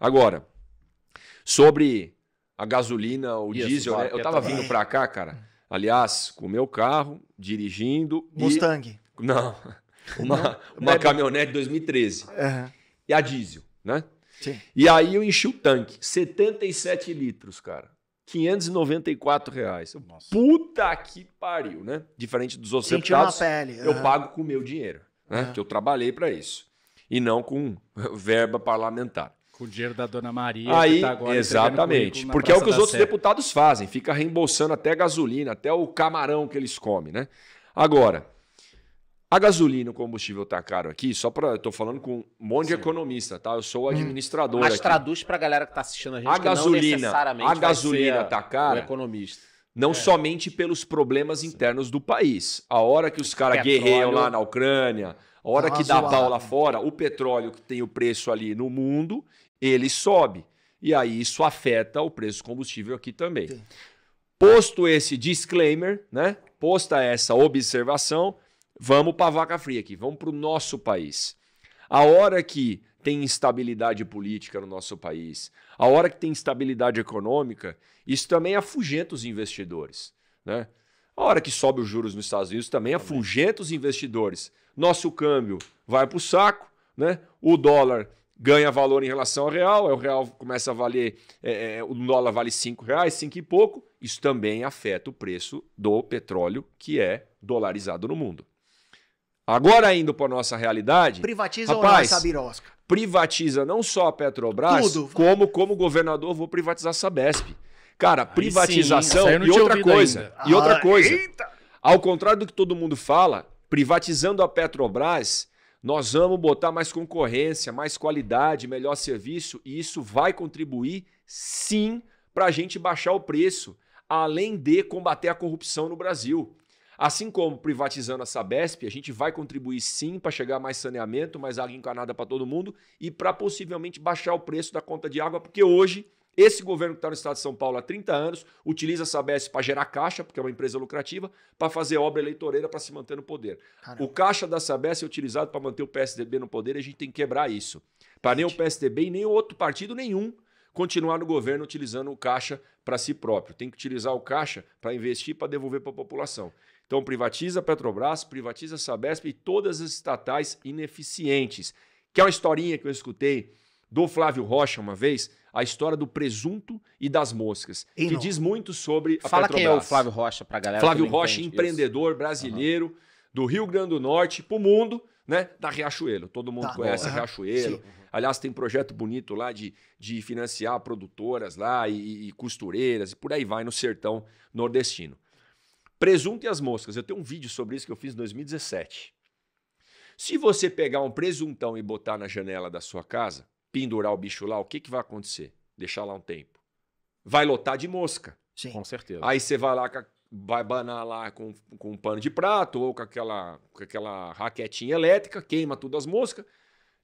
Agora, sobre a gasolina, o Isso, diesel, né? eu estava tá vindo para cá, cara. Aliás, com o meu carro, dirigindo. Mustang. E... Não. Uma, uma caminhonete 2013. Uhum. E a diesel, né? Sim. E aí eu enchi o tanque. 77 litros, cara. 594 reais. Nossa. Puta que pariu, né? Diferente dos oceanos. Uhum. Eu pago com o meu dinheiro, né? Uhum. Que eu trabalhei para isso. E não com verba parlamentar. Com o dinheiro da dona Maria. Aí, tá exatamente. Porque é o que os outros Sé. deputados fazem, fica reembolsando até gasolina, até o camarão que eles comem, né? Agora, a gasolina, o combustível tá caro aqui, só para eu tô falando com um monte Sim. de economista, tá? Eu sou hum. administrador Mas aqui. traduz para a galera que tá assistindo a gente a gasolina, A gasolina tá cara. O economista. Não é. somente pelos problemas internos do país. A hora que os caras guerreiam lá na Ucrânia, a hora que dá pau lá fora, o petróleo que tem o preço ali no mundo ele sobe. E aí isso afeta o preço do combustível aqui também. Sim. Posto esse disclaimer, né? Posta essa observação, vamos para a vaca fria aqui, vamos para o nosso país. A hora que tem instabilidade política no nosso país, a hora que tem instabilidade econômica, isso também afugenta os investidores. Né? A hora que sobe os juros nos Estados Unidos também afugenta os investidores. Nosso câmbio vai para o saco, né? o dólar ganha valor em relação ao real, o real começa a valer, é, é o dólar vale 5 reais, 5 e pouco, isso também afeta o preço do petróleo que é dolarizado no mundo. Agora indo para nossa realidade, privatiza rapaz, ou não Privatiza não só a Petrobras, Tudo. como como governador vou privatizar a Sabesp. Cara, privatização sim, e outra ah, coisa, e outra coisa. Ao contrário do que todo mundo fala, privatizando a Petrobras, nós vamos botar mais concorrência, mais qualidade, melhor serviço, e isso vai contribuir, sim, para a gente baixar o preço, além de combater a corrupção no Brasil. Assim como privatizando a Sabesp, a gente vai contribuir sim para chegar mais saneamento, mais água encanada para todo mundo e para possivelmente baixar o preço da conta de água, porque hoje esse governo que está no estado de São Paulo há 30 anos utiliza a Sabesp para gerar caixa, porque é uma empresa lucrativa, para fazer obra eleitoreira para se manter no poder. Caramba. O caixa da Sabesp é utilizado para manter o PSDB no poder e a gente tem que quebrar isso. Para nem o PSDB e nem outro partido nenhum continuar no governo utilizando o caixa para si próprio. Tem que utilizar o caixa para investir, para devolver para a população. Então privatiza a Petrobras, privatiza a Sabesp e todas as estatais ineficientes. Que é uma historinha que eu escutei do Flávio Rocha uma vez, a história do presunto e das moscas, e que não. diz muito sobre a Fala Petrobras. Fala quem é o Flávio Rocha para galera. Flávio Rocha, empreendedor isso. brasileiro uhum. do Rio Grande do Norte para o mundo, né? Da Riachuelo. Todo mundo tá conhece bom. Riachuelo. Uhum. Aliás, tem projeto bonito lá de, de financiar produtoras lá e, e costureiras e por aí vai no sertão nordestino. Presunto e as moscas. Eu tenho um vídeo sobre isso que eu fiz em 2017. Se você pegar um presuntão e botar na janela da sua casa, pendurar o bicho lá, o que, que vai acontecer? Deixar lá um tempo. Vai lotar de mosca. Sim. Com certeza. Aí você vai lá, vai banar lá com, com um pano de prato ou com aquela, com aquela raquetinha elétrica, queima tudo as moscas,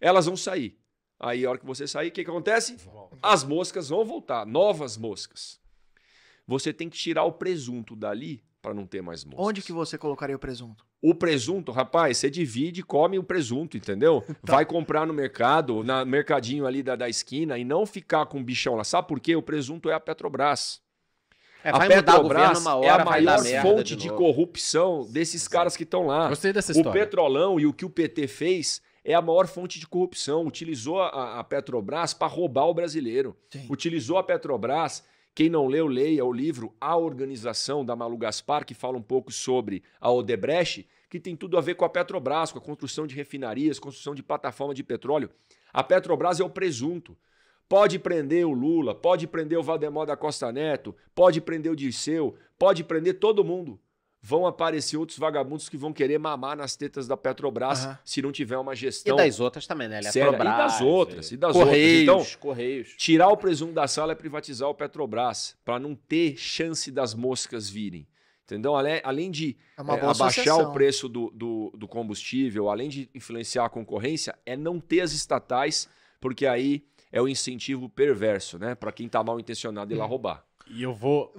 elas vão sair. Aí, a hora que você sair, o que, que acontece? As moscas vão voltar, novas moscas. Você tem que tirar o presunto dali para não ter mais moscas. Onde que você colocaria o presunto? O presunto, rapaz, você divide e come o presunto, entendeu? Tá. Vai comprar no mercado, no mercadinho ali da, da esquina e não ficar com o bichão lá. Sabe por quê? O presunto é a Petrobras. É, a Petrobras hora, é a maior fonte de, de corrupção desses caras que estão lá. Gostei dessa história. O Petrolão e o que o PT fez é a maior fonte de corrupção. Utilizou a, a Petrobras para roubar o brasileiro. Sim. Utilizou a Petrobras quem não leu, leia o livro A Organização, da Malu Gaspar, que fala um pouco sobre a Odebrecht, que tem tudo a ver com a Petrobras, com a construção de refinarias, construção de plataforma de petróleo. A Petrobras é o presunto. Pode prender o Lula, pode prender o Valdemar da Costa Neto, pode prender o Dirceu, pode prender todo mundo vão aparecer outros vagabundos que vão querer mamar nas tetas da Petrobras uhum. se não tiver uma gestão. E das outras também, né? Petrobras é E das outras, e das correios, outras. Então, correios. tirar o presunto da sala é privatizar o Petrobras, para não ter chance das moscas virem. Entendeu? Além de é é, abaixar associação. o preço do, do, do combustível, além de influenciar a concorrência, é não ter as estatais, porque aí é o incentivo perverso, né? Para quem está mal intencionado ir lá hum. roubar. E eu vou.